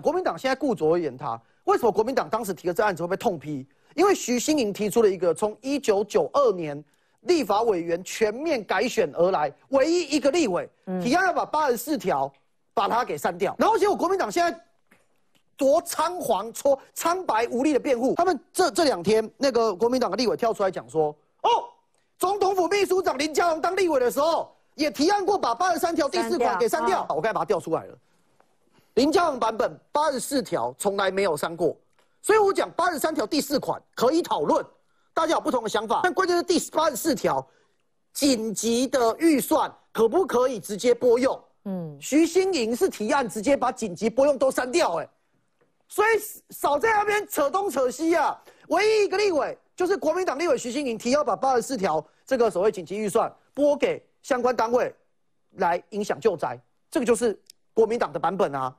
国民党现在顾着而言他，为什么国民党当时提的这案子会被痛批？因为徐新营提出了一个从一九九二年立法委员全面改选而来，唯一一个立委提案要把八十四条把它给删掉，然后结果国民党现在多仓皇、搓苍白无力的辩护。他们这这两天那个国民党的立委跳出来讲说：“哦，总统府秘书长林佳龙当立委的时候也提案过把八十三条第四款给删掉。”我该把它调出来了。林佳龙版本八十四条从来没有删过，所以我讲八十三条第四款可以讨论，大家有不同的想法。但关键是第八十四条紧急的预算可不可以直接拨用？嗯，徐新莹是提案直接把紧急拨用都删掉哎，所以少在那边扯东扯西啊。唯一一个立委就是国民党立委徐新莹提要把八十四条这个所谓紧急预算拨给相关单位来影响救灾，这个就是国民党的版本啊。